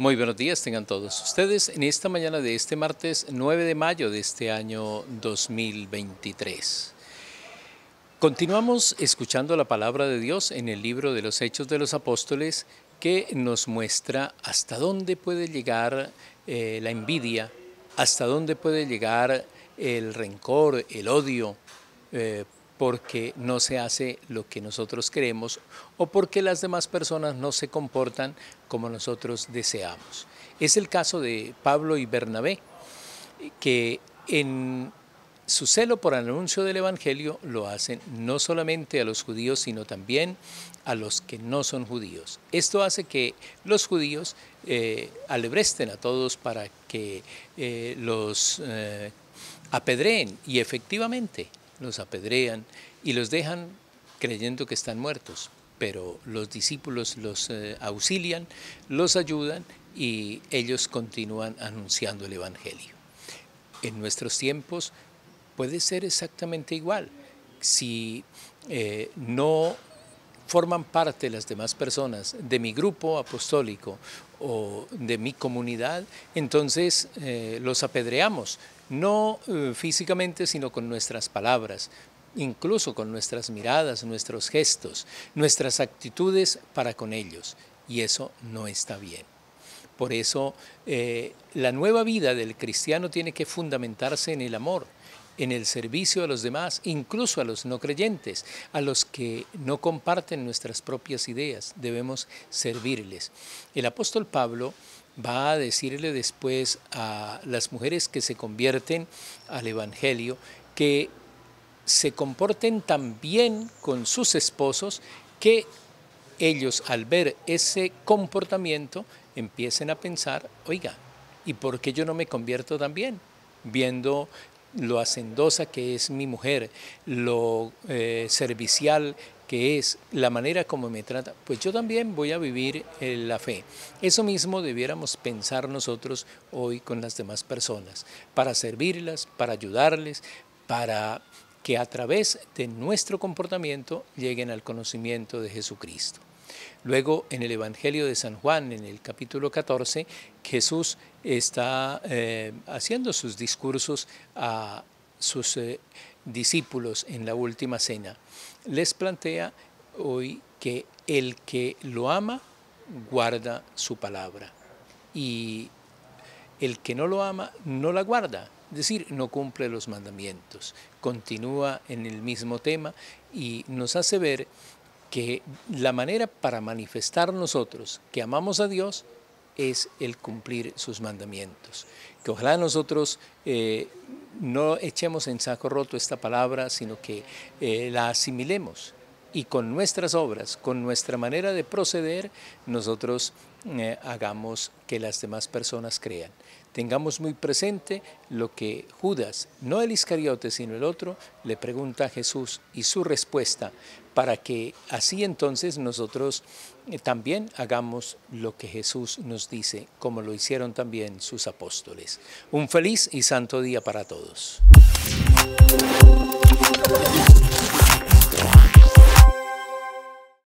Muy buenos días tengan todos ustedes en esta mañana de este martes 9 de mayo de este año 2023. Continuamos escuchando la palabra de Dios en el libro de los Hechos de los Apóstoles que nos muestra hasta dónde puede llegar eh, la envidia, hasta dónde puede llegar el rencor, el odio eh, porque no se hace lo que nosotros queremos o porque las demás personas no se comportan como nosotros deseamos. Es el caso de Pablo y Bernabé, que en su celo por el anuncio del Evangelio lo hacen no solamente a los judíos, sino también a los que no son judíos. Esto hace que los judíos eh, alebresten a todos para que eh, los eh, apedreen y efectivamente los apedrean y los dejan creyendo que están muertos, pero los discípulos los eh, auxilian, los ayudan y ellos continúan anunciando el Evangelio. En nuestros tiempos puede ser exactamente igual. Si eh, no forman parte las demás personas de mi grupo apostólico o de mi comunidad, entonces eh, los apedreamos, no eh, físicamente, sino con nuestras palabras, incluso con nuestras miradas, nuestros gestos, nuestras actitudes para con ellos. Y eso no está bien. Por eso eh, la nueva vida del cristiano tiene que fundamentarse en el amor en el servicio a los demás, incluso a los no creyentes, a los que no comparten nuestras propias ideas. Debemos servirles. El apóstol Pablo va a decirle después a las mujeres que se convierten al Evangelio que se comporten tan bien con sus esposos que ellos al ver ese comportamiento empiecen a pensar, oiga, ¿y por qué yo no me convierto también? Viendo lo hacendosa que es mi mujer, lo eh, servicial que es la manera como me trata, pues yo también voy a vivir eh, la fe. Eso mismo debiéramos pensar nosotros hoy con las demás personas, para servirlas, para ayudarles, para que a través de nuestro comportamiento lleguen al conocimiento de Jesucristo. Luego, en el Evangelio de San Juan, en el capítulo 14, Jesús está eh, haciendo sus discursos a sus eh, discípulos en la última cena. Les plantea hoy que el que lo ama guarda su palabra y el que no lo ama no la guarda, es decir, no cumple los mandamientos. Continúa en el mismo tema y nos hace ver que la manera para manifestar nosotros que amamos a Dios es el cumplir sus mandamientos. Que ojalá nosotros eh, no echemos en saco roto esta palabra, sino que eh, la asimilemos y con nuestras obras, con nuestra manera de proceder, nosotros eh, hagamos que las demás personas crean. Tengamos muy presente lo que Judas, no el Iscariote, sino el otro, le pregunta a Jesús y su respuesta, para que así entonces nosotros eh, también hagamos lo que Jesús nos dice, como lo hicieron también sus apóstoles. Un feliz y santo día para todos.